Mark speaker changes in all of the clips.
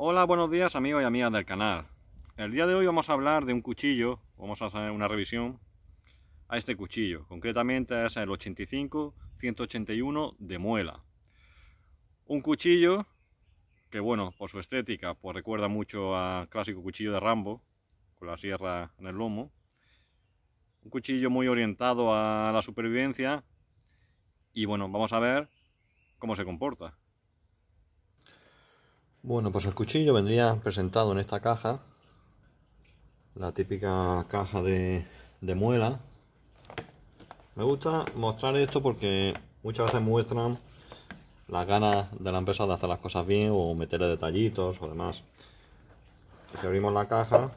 Speaker 1: Hola, buenos días amigos y amigas del canal. El día de hoy vamos a hablar de un cuchillo, vamos a hacer una revisión a este cuchillo. Concretamente es el 85-181 de muela. Un cuchillo que bueno, por su estética, pues recuerda mucho al clásico cuchillo de Rambo, con la sierra en el lomo. Un cuchillo muy orientado a la supervivencia y bueno, vamos a ver cómo se comporta. Bueno, pues el cuchillo vendría presentado en esta caja, la típica caja de, muela. Me gusta mostrar esto porque muchas veces muestran las ganas de la empresa de hacer las cosas bien o meterle detallitos o demás. Si abrimos la caja,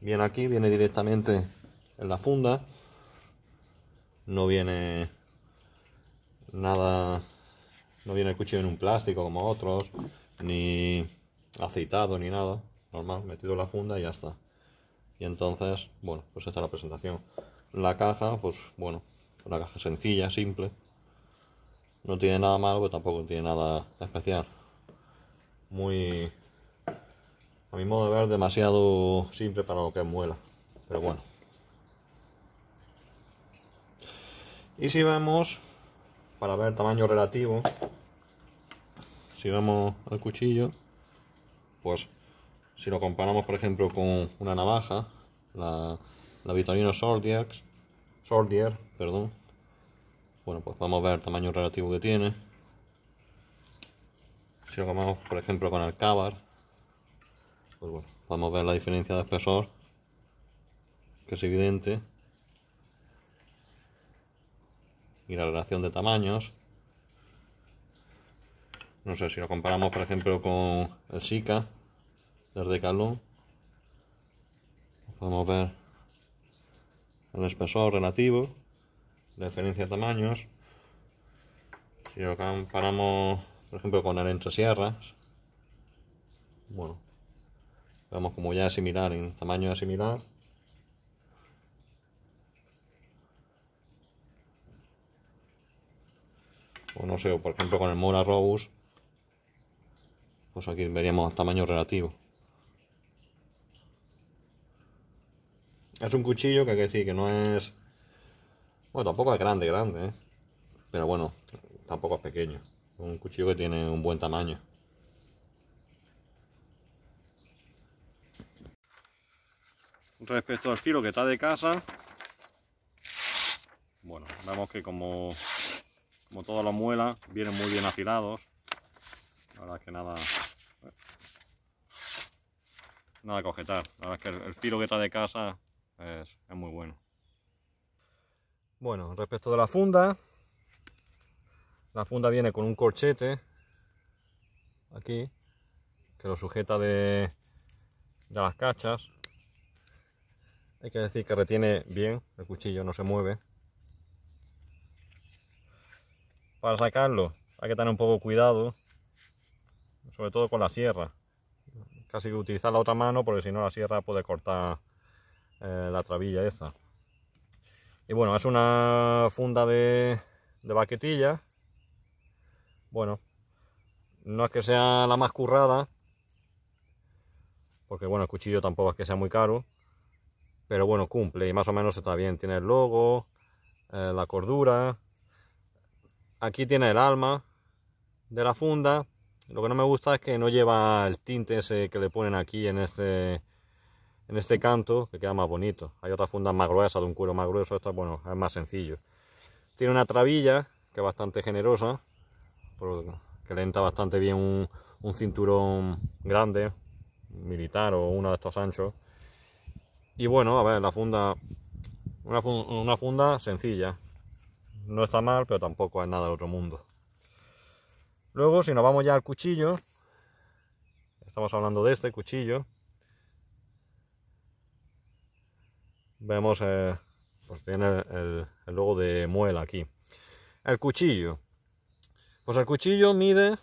Speaker 1: viene aquí, viene directamente en la funda. No viene nada no viene el cuchillo en un plástico como otros, ni aceitado ni nada. Normal, metido en la funda y ya está. Y entonces, bueno, pues esta es la presentación. La caja, pues bueno, una caja sencilla, simple. No tiene nada malo, tampoco tiene nada especial. Muy, a mi modo de ver, demasiado simple para lo que muela. Pero bueno. Y si vemos, para ver tamaño relativo, si vamos al cuchillo, pues si lo comparamos por ejemplo con una navaja, la, la Vitorino Sordier, perdón, bueno pues vamos a ver el tamaño relativo que tiene. Si lo comparamos por ejemplo con el Cabar, pues bueno, vamos a ver la diferencia de espesor, que es evidente. Y la relación de tamaños no sé, si lo comparamos por ejemplo con el Sika, desde Calum podemos ver el espesor relativo, la diferencia de tamaños. Si lo comparamos por ejemplo con el Entre bueno, vemos como ya es similar, en tamaño es similar. O no sé, por ejemplo con el Mora Robus, pues aquí veríamos tamaño relativo. Es un cuchillo que hay que decir que no es... Bueno, tampoco es grande, grande, ¿eh? Pero bueno, tampoco es pequeño. Es un cuchillo que tiene un buen tamaño. Respecto al filo que está de casa, bueno, vemos que como, como todas las muelas vienen muy bien afilados. La verdad que nada... Nada cogetar. La verdad es que el, filo que está de casa es, muy bueno. Bueno, respecto de la funda, la funda viene con un corchete aquí que lo sujeta de, de, las cachas. Hay que decir que retiene bien, el cuchillo no se mueve. Para sacarlo hay que tener un poco cuidado sobre todo con la sierra. Casi que utilizar la otra mano porque si no la sierra puede cortar eh, la trabilla esta. Y bueno, es una funda de, baquetilla. Bueno, no es que sea la más currada, porque bueno, el cuchillo tampoco es que sea muy caro, pero bueno, cumple y más o menos está bien. Tiene el logo, eh, la cordura, aquí tiene el alma de la funda, lo que no me gusta es que no lleva el tinte ese que le ponen aquí en este, en este canto, que queda más bonito. Hay otras fundas más gruesas, de un cuero más grueso, esta, bueno, es más sencillo. Tiene una trabilla, que es bastante generosa, que le entra bastante bien un, cinturón grande, militar o uno de estos anchos. Y bueno, a ver, la funda, una funda, una funda sencilla. No está mal, pero tampoco es nada del otro mundo. Luego, si nos vamos ya al cuchillo, estamos hablando de este cuchillo, vemos, eh, pues tiene el, el logo de muela aquí. El cuchillo, pues el cuchillo mide,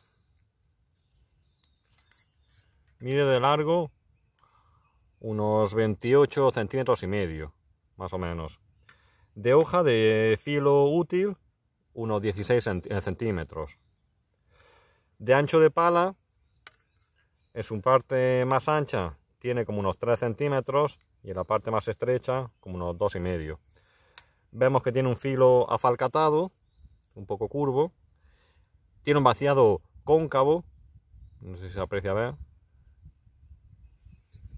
Speaker 1: mide de largo unos 28 centímetros y medio, más o menos. De hoja de filo útil, unos 16 eh, centímetros. De ancho de pala, en su parte más ancha tiene como unos 3 centímetros y en la parte más estrecha como unos 2,5 y medio. Vemos que tiene un filo afalcatado, un poco curvo. Tiene un vaciado cóncavo, no sé si se aprecia a ver.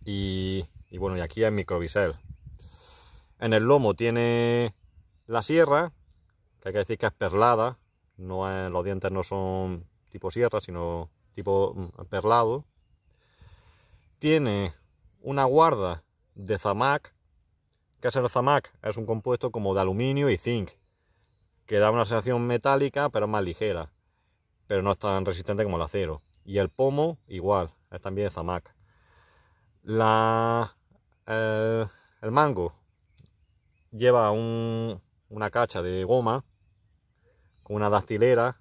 Speaker 1: Y, bueno, y aquí es microbisel. En el lomo tiene la sierra, que hay que decir que es perlada, no los dientes no son tipo sierra, sino tipo mm, perlado. Tiene una guarda de zamac. que es el zamac? Es un compuesto como de aluminio y zinc, que da una sensación metálica, pero más ligera, pero no es tan resistente como el acero. Y el pomo, igual, es también de zamac. La, eh, el mango lleva una cacha de goma con una dactilera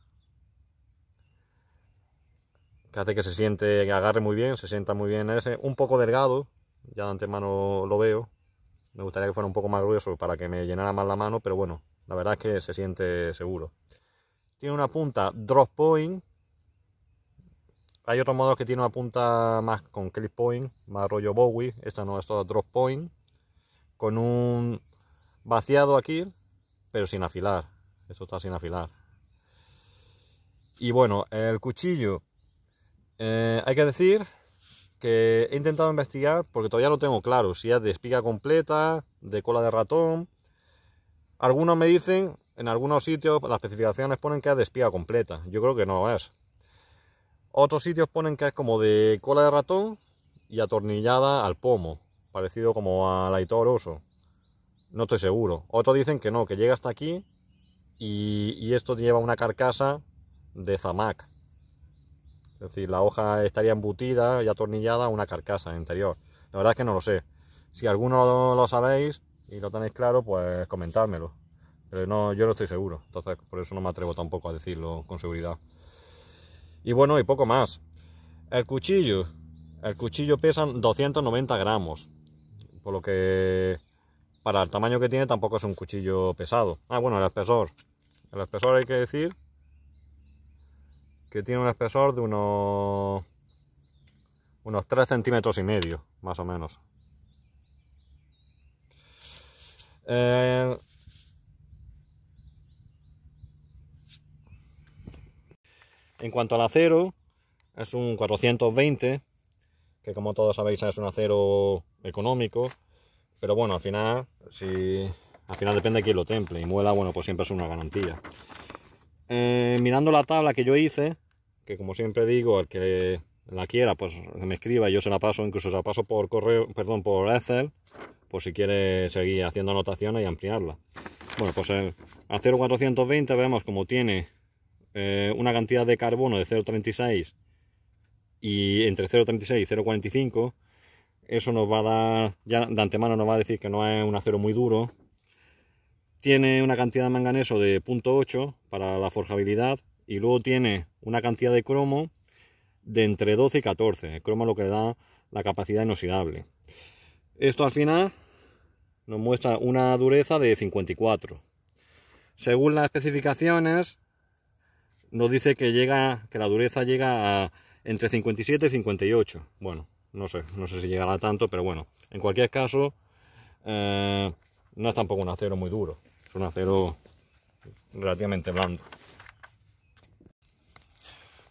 Speaker 1: que hace que se siente, que agarre muy bien, se sienta muy bien ese, un poco delgado, ya de antemano lo veo, me gustaría que fuera un poco más grueso para que me llenara más la mano, pero bueno, la verdad es que se siente seguro. Tiene una punta drop point, hay otros modos que tiene una punta más con clip point, más rollo Bowie, esta no, es toda drop point, con un vaciado aquí, pero sin afilar, esto está sin afilar. Y bueno, el cuchillo eh, hay que decir que he intentado investigar porque todavía no tengo claro si es de espiga completa, de cola de ratón. Algunos me dicen, en algunos sitios las especificaciones ponen que es de espiga completa. Yo creo que no lo es. Otros sitios ponen que es como de cola de ratón y atornillada al pomo, parecido como al Aitor Oso. No estoy seguro. Otros dicen que no, que llega hasta aquí y, y esto lleva una carcasa de zamac, es decir, la hoja estaría embutida y atornillada a una carcasa interior. La verdad es que no lo sé. Si alguno lo, sabéis y lo tenéis claro, pues comentármelo. Pero no, yo no estoy seguro, entonces por eso no me atrevo tampoco a decirlo con seguridad. Y bueno, y poco más. El cuchillo. El cuchillo pesa 290 gramos. Por lo que para el tamaño que tiene tampoco es un cuchillo pesado. Ah, bueno, el espesor. El espesor hay que decir que tiene un espesor de unos, unos 3 centímetros y medio, más o menos. Eh, en cuanto al acero, es un 420, que como todos sabéis es un acero económico, pero bueno, al final, si, al final depende de quién lo temple, y muela, bueno, pues siempre es una garantía. Eh, mirando la tabla que yo hice, que como siempre digo, el que la quiera, pues me escriba, y yo se la paso, incluso se la paso por correo, perdón, por Excel, por si quiere seguir haciendo anotaciones y ampliarla. Bueno, pues el acero 420 vemos como tiene eh, una cantidad de carbono de 0,36 y entre 0,36 y 0,45, eso nos va a dar, ya de antemano nos va a decir que no es un acero muy duro, tiene una cantidad de manganeso de 0.8 para la forjabilidad y luego tiene una cantidad de cromo de entre 12 y 14. El cromo lo que le da la capacidad inoxidable. Esto al final nos muestra una dureza de 54. Según las especificaciones, nos dice que, llega, que la dureza llega a entre 57 y 58. Bueno, no sé, no sé si llegará tanto, pero bueno, en cualquier caso, eh, no es tampoco un acero muy duro un acero relativamente blando.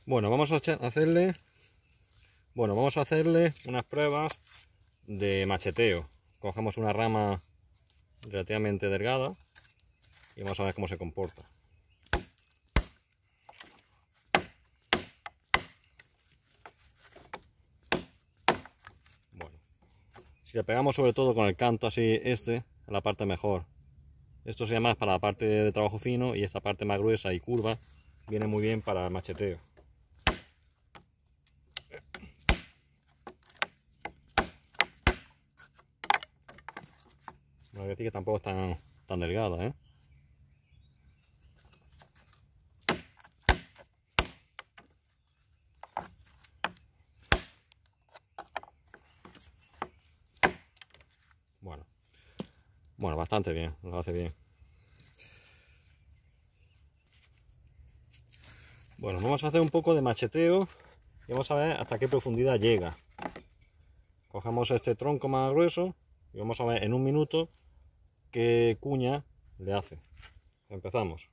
Speaker 1: Bueno, vamos a hacerle bueno, vamos a hacerle unas pruebas de macheteo. Cogemos una rama relativamente delgada y vamos a ver cómo se comporta. Bueno, si le pegamos sobre todo con el canto así este, la parte mejor. Esto sería más para la parte de trabajo fino y esta parte más gruesa y curva viene muy bien para el macheteo. No voy que tampoco es tan, tan delgada, ¿eh? Bueno. Bueno, bastante bien, lo hace bien. Bueno, vamos a hacer un poco de macheteo y vamos a ver hasta qué profundidad llega. Cogemos este tronco más grueso y vamos a ver en un minuto qué cuña le hace. Empezamos.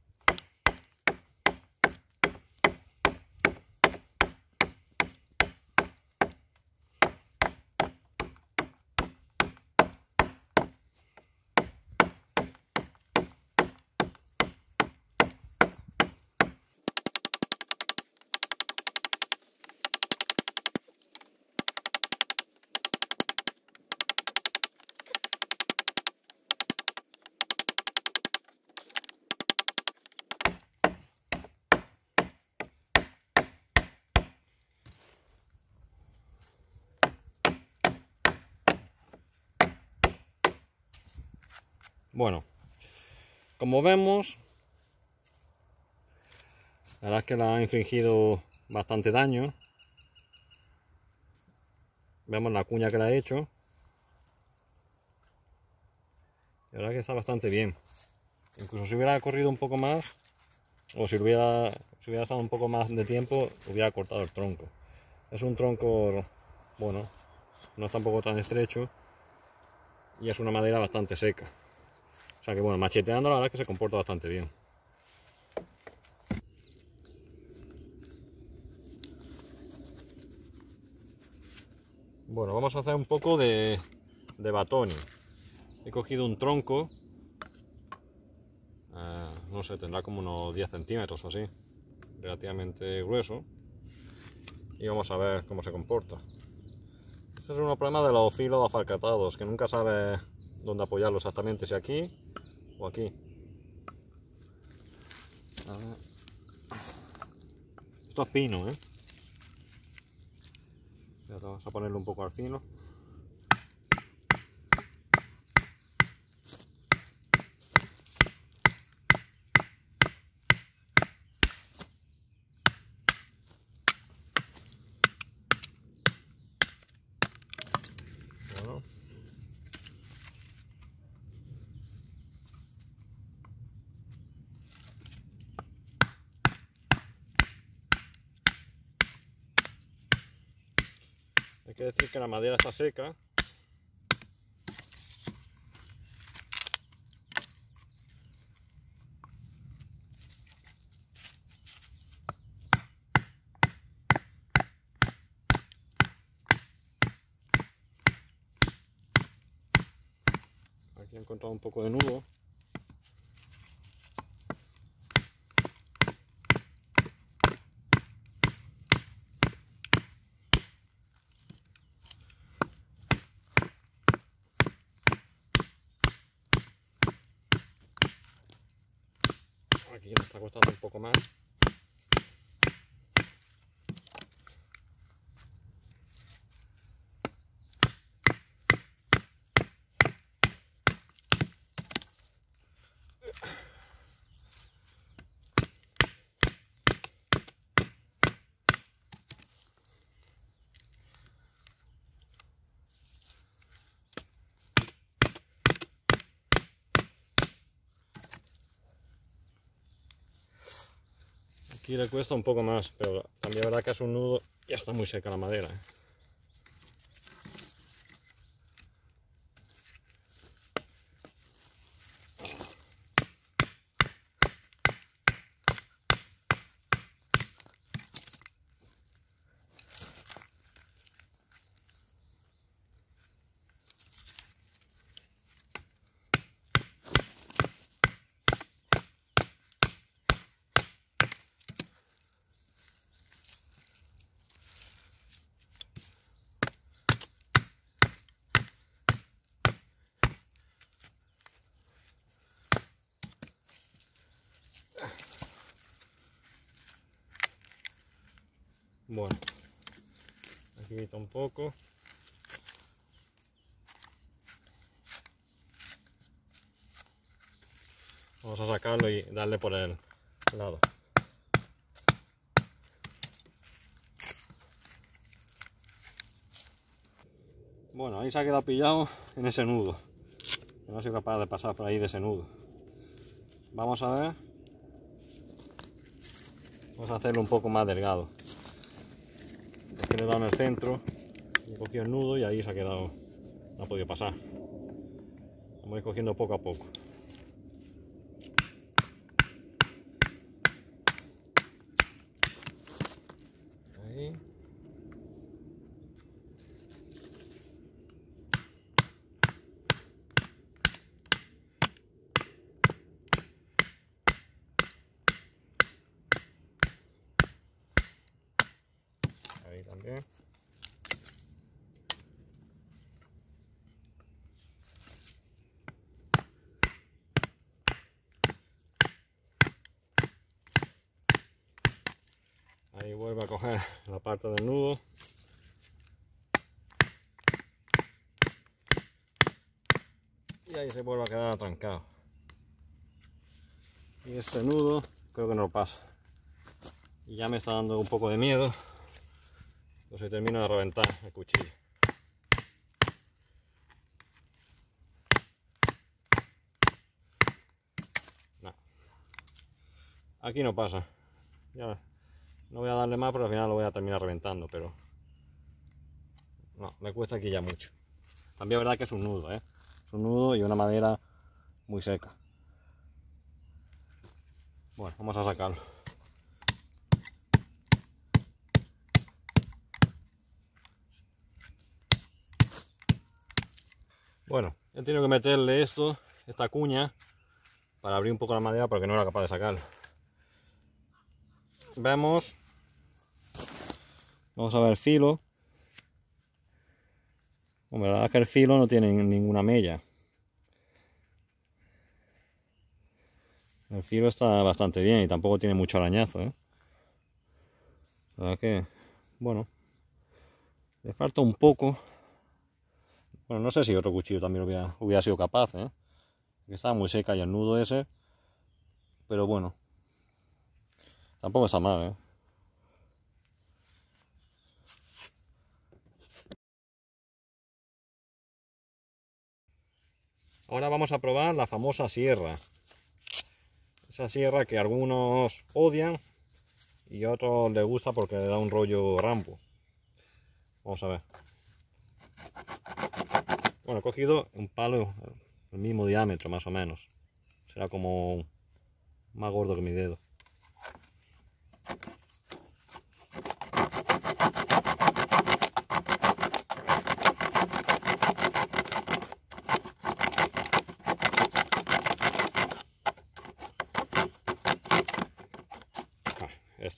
Speaker 1: Bueno, como vemos, la verdad es que la ha infringido bastante daño. Vemos la cuña que la ha hecho. La verdad es que está bastante bien. Incluso si hubiera corrido un poco más, o si hubiera, si hubiera estado un poco más de tiempo, hubiera cortado el tronco. Es un tronco, bueno, no es tampoco tan estrecho y es una madera bastante seca. O sea que bueno, macheteando la verdad es que se comporta bastante bien. Bueno, vamos a hacer un poco de, de batón. He cogido un tronco, eh, no sé, tendrá como unos 10 centímetros o así, relativamente grueso. Y vamos a ver cómo se comporta. Ese es un problema de los filos afalcatados, que nunca sabes dónde apoyarlo exactamente, si aquí aquí. Ah. Esto es pino, ¿eh? vamos a ponerlo un poco al fino que la madera está seca. Aquí he encontrado un poco de nudo. poco más Aquí le cuesta un poco más, pero también verdad que hace un nudo y está muy seca la madera. ¿eh? Bueno, aquí un poco Vamos a sacarlo y darle por el lado. Bueno, ahí se ha quedado pillado en ese nudo. No soy capaz de pasar por ahí de ese nudo. Vamos a ver. Vamos a hacerlo un poco más delgado
Speaker 2: que le he dado en el centro,
Speaker 1: he cogido el nudo y ahí se ha quedado, no ha podido pasar. Vamos a cogiendo poco a poco. coger la parte del nudo y ahí se vuelve a quedar atrancado y este nudo creo que no lo pasa y ya me está dando un poco de miedo entonces termino de reventar el cuchillo aquí no pasa no voy a darle más porque al final lo voy a terminar reventando, pero... No, me cuesta aquí ya mucho. También es verdad que es un nudo, ¿eh? Es un nudo y una madera muy seca. Bueno, vamos a sacarlo. Bueno, he tenido que meterle esto, esta cuña, para abrir un poco la madera porque no era capaz de sacarlo. Vemos Vamos a ver el filo. la verdad es que el filo no tiene ninguna mella. El filo está bastante bien y tampoco tiene mucho arañazo, ¿eh? La verdad que, bueno, le falta un poco. Bueno, no sé si otro cuchillo también hubiera, hubiera sido capaz, ¿eh? Estaba muy seca y el nudo ese. Pero bueno, tampoco está mal, ¿eh? Ahora vamos a probar la famosa sierra. Esa sierra que algunos odian y a otros les gusta porque le da un rollo rampo. Vamos a ver. Bueno, he cogido un palo del mismo diámetro más o menos. Será como más gordo que mi dedo.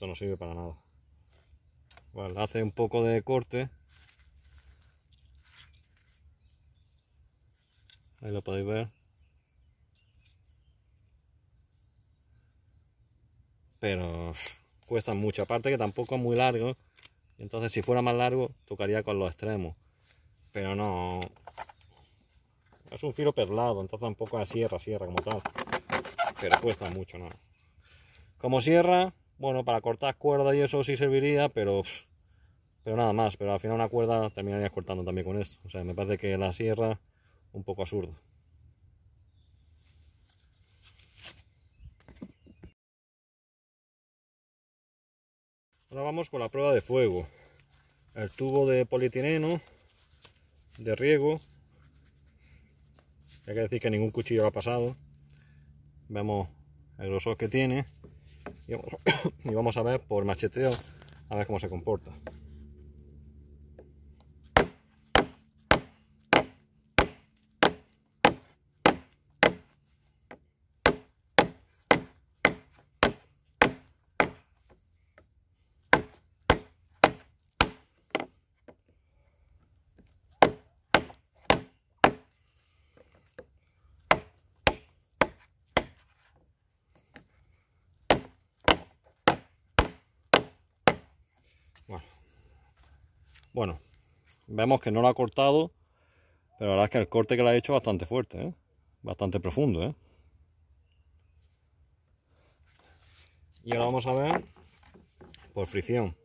Speaker 1: no sirve para nada. Vale, hace un poco de corte. Ahí lo podéis ver. Pero cuesta mucho. Aparte que tampoco es muy largo. Entonces si fuera más largo tocaría con los extremos. Pero no... Es un filo perlado, entonces tampoco es sierra, sierra como tal. Pero cuesta mucho, ¿no? Como sierra, bueno, para cortar cuerda y eso sí serviría, pero, pero nada más. Pero al final una cuerda terminarías cortando también con esto. O sea, me parece que la sierra un poco absurdo. Ahora vamos con la prueba de fuego. El tubo de polietileno de riego. Hay que decir que ningún cuchillo lo ha pasado. Vemos el grosor que tiene. y vamos a ver por macheteo a ver cómo se comporta. vemos que no lo ha cortado, pero la verdad es que el corte que le ha hecho es bastante fuerte, ¿eh? bastante profundo. ¿eh? Y ahora vamos a ver por fricción.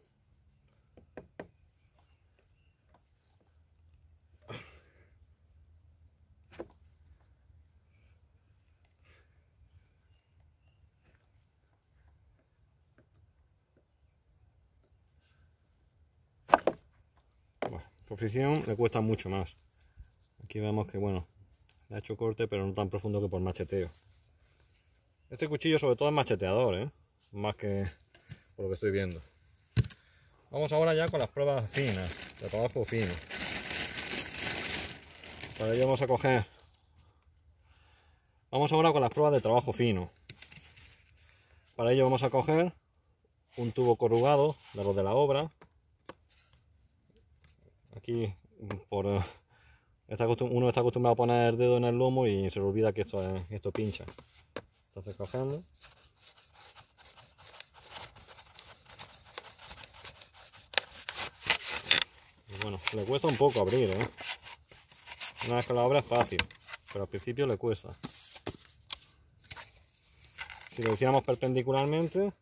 Speaker 1: le cuesta mucho más. Aquí vemos que, bueno, le ha hecho corte, pero no tan profundo que por macheteo. Este cuchillo sobre todo es macheteador, ¿eh? Más que por lo que estoy viendo. Vamos ahora ya con las pruebas finas, de trabajo fino. Para ello vamos a coger... Vamos ahora con las pruebas de trabajo fino. Para ello vamos a coger un tubo corrugado de los de la obra, aquí mm, por eh, uno está acostumbrado a poner el dedo en el lomo y se le olvida que esto, esto pincha. Entonces bueno, le cuesta un poco abrir, ¿eh? Una vez que la obra es fácil, pero al principio le cuesta. Si lo hiciéramos perpendicularmente,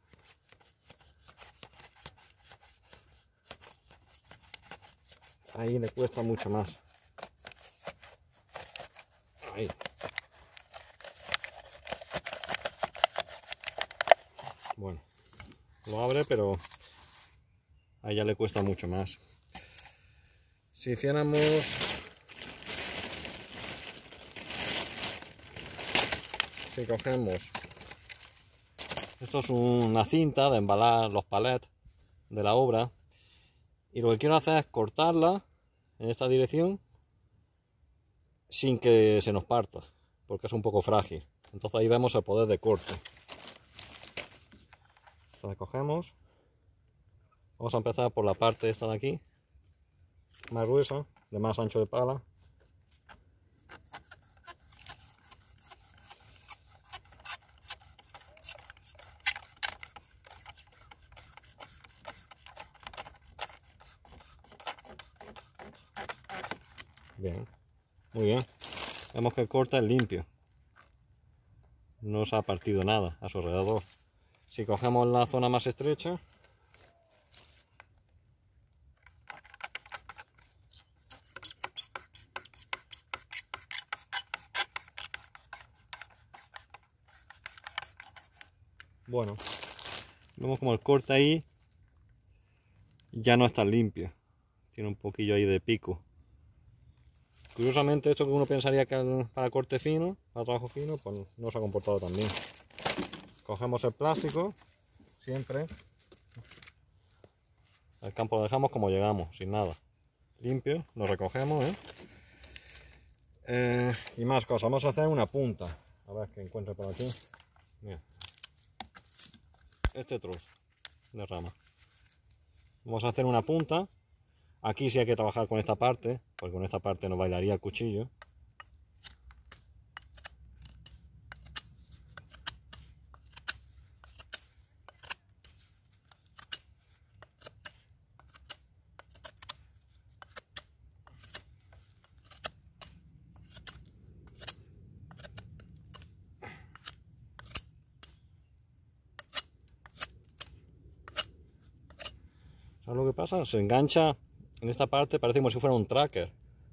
Speaker 1: ahí le cuesta mucho más. Ahí. Bueno, lo abre, pero ahí ya le cuesta mucho más. Si hiciéramos si cogemos esto es una cinta de embalar los palets de la obra y lo que quiero hacer es cortarla en esta dirección sin que se nos parta, porque es un poco frágil. Entonces ahí vemos el poder de corte. Entonces cogemos. Vamos a empezar por la parte esta de aquí, más gruesa, de más ancho de pala. Muy bien. Vemos que corta es limpio. No se ha partido nada a su alrededor. Si cogemos la zona más estrecha, bueno vemos como el corte ahí ya no está limpio tiene un poquillo ahí de pico Curiosamente esto que uno pensaría que para corte fino, para trabajo fino, pues no se ha comportado tan bien. Cogemos el plástico, siempre. El campo lo dejamos como llegamos, sin nada. Limpio, lo recogemos. ¿eh? ¿eh? y más cosas, vamos a hacer una punta. A ver qué encuentre por aquí. Mira. Este trozo de rama. Vamos a hacer una punta. Aquí sí hay que trabajar con esta parte, porque con esta parte no bailaría el cuchillo ¿Sabes lo que pasa? Se engancha en esta parte parece como si fuera un tracker.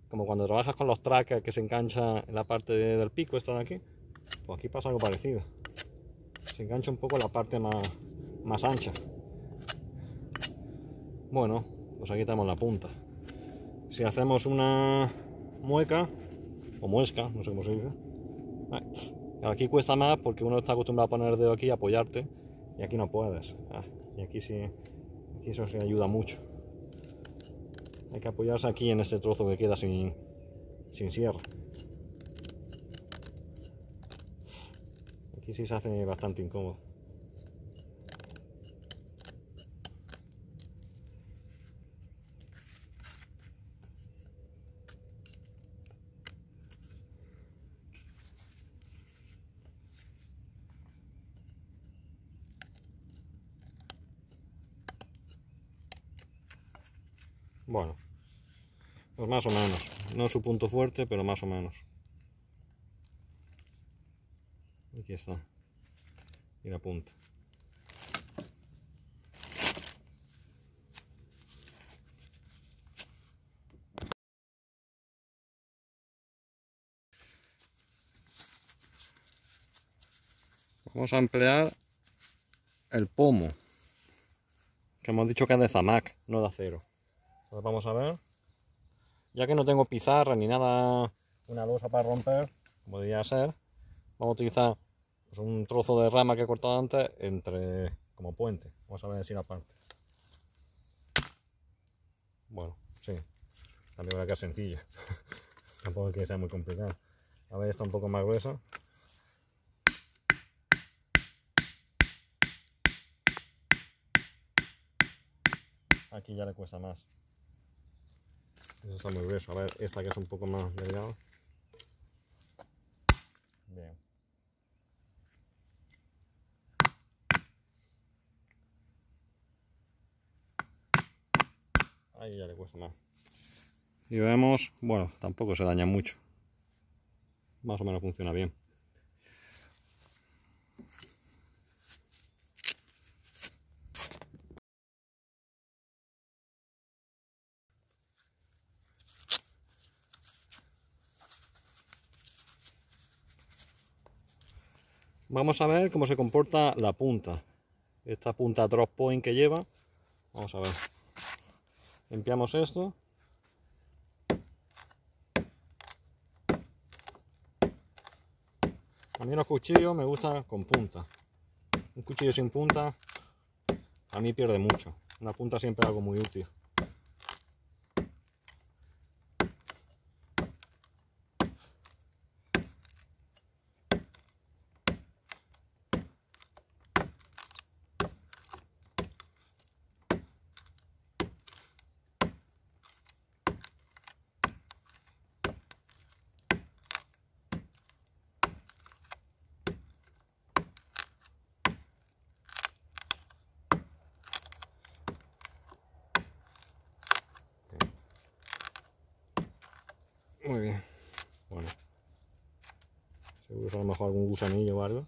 Speaker 1: Como cuando trabajas con los trackers que se engancha en la parte del pico, esta de aquí. Pues aquí pasa algo parecido. Se engancha un poco la parte más, ancha. Bueno, pues aquí tenemos la punta. Si hacemos una mueca, o muesca, no sé cómo se dice. Aquí cuesta más porque uno está acostumbrado a poner el dedo aquí y apoyarte. Y aquí no puedes. Ah, y aquí sí, aquí eso sí ayuda mucho. Hay que apoyarse aquí en este trozo que queda sin, sin Aquí sí se hace bastante incómodo. Pues más o menos. No es su punto fuerte, pero más o menos. Aquí está. Y la punta. Vamos a emplear el pomo. Que hemos dicho que es de zamac, no de acero. vamos a ver. Ya que no tengo pizarra ni nada, una losa para romper, como debería ser, vamos a utilizar pues, un trozo de rama que he cortado antes entre como puente. Vamos a ver si la parte. Bueno, sí. También va que es sencilla. Tampoco es que sea muy complicado. A ver, está un poco más gruesa. Aquí ya le cuesta más. Esta está muy gruesa. A ver, esta que es un poco más delgada. Bien. Ahí ya le cuesta más. Y vemos, bueno, tampoco se daña mucho. Más o menos funciona bien. vamos a ver cómo se comporta la punta. Esta punta drop point que lleva. Vamos a ver. Limpiamos esto. A mí los cuchillos me gustan con punta. Un cuchillo sin punta a mí pierde mucho. Una punta siempre es algo muy útil. Muy bien. Bueno. Seguro a lo mejor algún gusanillo o algo.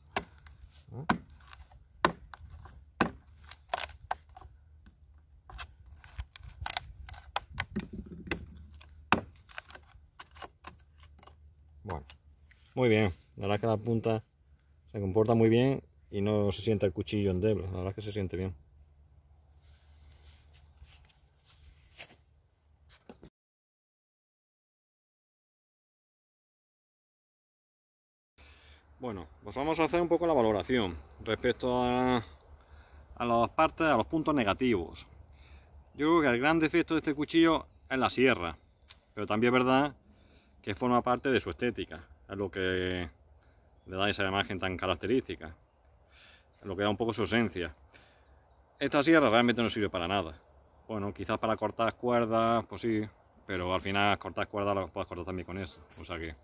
Speaker 1: ¿Ah? Bueno. Muy bien. La verdad es que la punta se comporta muy bien y no se siente el cuchillo endeble. La verdad es que se siente bien. respecto a, las partes, a los puntos negativos. Yo creo que el gran defecto de este cuchillo es la sierra, pero también es verdad que forma parte de su estética, es lo que le da esa imagen tan característica, lo que da un poco su esencia. Esta sierra realmente no sirve para nada. Bueno, quizás para cortar cuerdas, pues sí, pero al final cortar cuerdas lo puedes cortar también con eso O sea que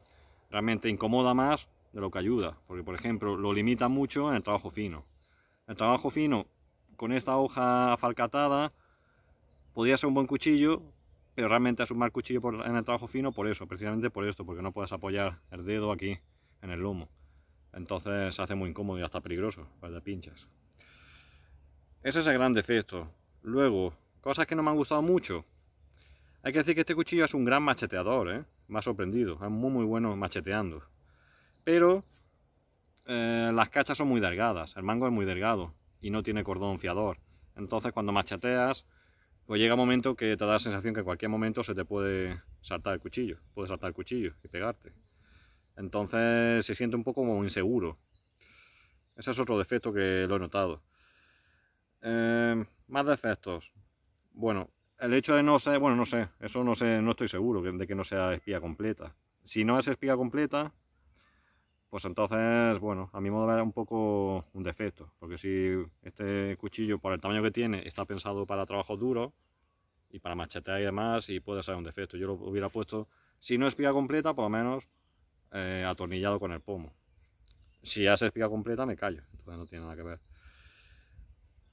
Speaker 1: realmente incomoda más de lo que ayuda, porque por ejemplo lo limita mucho en el trabajo fino. El trabajo fino con esta hoja falcatada podría ser un buen cuchillo, pero realmente es un mal cuchillo en el trabajo fino por eso, precisamente por esto, porque no puedes apoyar el dedo aquí en el lomo. Entonces se hace muy incómodo y hasta peligroso, para pues, de pinchas. Ese es el gran defecto. Luego, cosas que no me han gustado mucho. Hay que decir que este cuchillo es un gran macheteador, ¿eh? me ha sorprendido, es muy muy bueno macheteando pero eh, las cachas son muy delgadas, el mango es muy delgado y no tiene cordón fiador. Entonces cuando machateas, pues llega un momento que te da la sensación que en cualquier momento se te puede saltar el cuchillo, puede saltar el cuchillo y pegarte. Entonces se siente un poco como inseguro. Ese es otro defecto que lo he notado. Eh, más defectos. Bueno, el hecho de no ser, bueno, no sé, eso no sé, no estoy seguro de que no sea espía completa. Si no es espía completa, pues entonces, bueno, a mi modo de es un poco un defecto, porque si este cuchillo, por el tamaño que tiene, está pensado para trabajo duro y para machetear y demás, y puede ser un defecto. Yo lo hubiera puesto, si no es pica completa, por lo menos eh, atornillado con el pomo. Si ya es espiga completa, me callo, entonces no tiene nada que ver.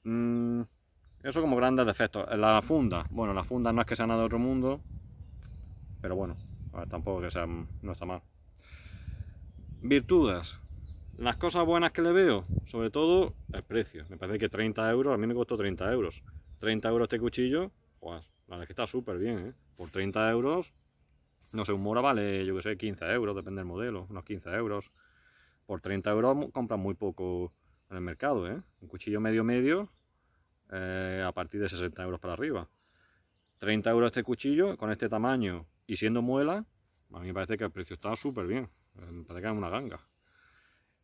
Speaker 1: Mm, eso como grandes defectos. La funda, bueno, la funda no es que sea nada de otro mundo, pero bueno, tampoco que sea, no está mal. Virtudes. Las cosas buenas que le veo, sobre todo el precio. Me parece que 30 euros, a mí me costó 30 euros. 30 euros este cuchillo, la verdad que está súper bien, ¿eh? Por 30 euros, no sé, un Mora vale, yo que sé, 15 euros, depende del modelo, unos 15 euros. Por 30 euros compran muy poco en el mercado, ¿eh? Un cuchillo medio-medio eh, a partir de 60 euros para arriba. 30 euros este cuchillo, con este tamaño y siendo muela, a mí me parece que el precio está súper bien me em, parece que es una ganga.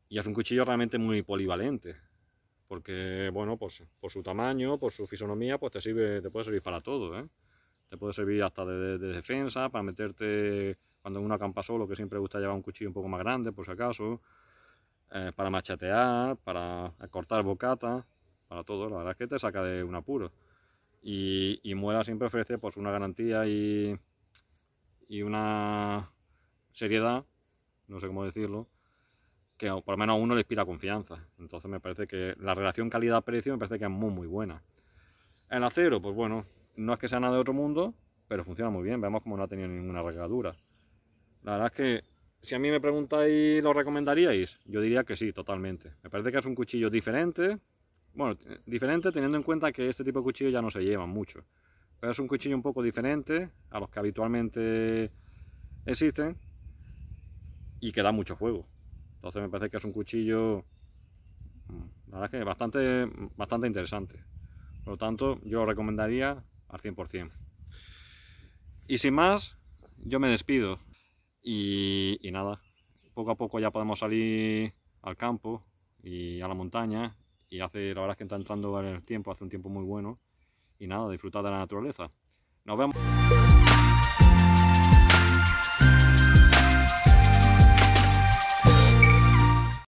Speaker 1: Y es un cuchillo realmente muy polivalente, porque, bueno, pues por su tamaño, por su fisonomía, pues te sirve, te puede servir para todo, ¿eh? Te puede servir hasta de, defensa, para meterte cuando uno acampa solo, que siempre gusta llevar un cuchillo un poco más grande, por si acaso, eh, para machatear, para cortar bocata, para todo. La verdad es que te saca de un apuro. Y, y Muela siempre ofrece pues, una garantía y, y una seriedad no sé cómo decirlo, que por lo menos a uno le inspira confianza. Entonces me parece que la relación calidad-precio me parece que es muy, muy buena. El acero, pues bueno, no es que sea nada de otro mundo, pero funciona muy bien. Vemos como no ha tenido ninguna regadura. La verdad es que si a mí me preguntáis, ¿lo recomendaríais? Yo diría que sí, totalmente. Me parece que es un cuchillo diferente. Bueno, diferente teniendo en cuenta que este tipo de cuchillo ya no se llevan mucho. Pero es un cuchillo un poco diferente a los que habitualmente existen y que da mucho juego. Entonces me parece que es un cuchillo, mm, la verdad es que bastante, bastante interesante. Por lo tanto, yo lo recomendaría al 100%. Y sin más, yo me despido. Y, nada, poco a poco ya podemos salir al campo y a la montaña. Y hace, la verdad es que está entrando el tiempo, hace un tiempo muy bueno. Y nada, disfrutar de la naturaleza. Nos vemos.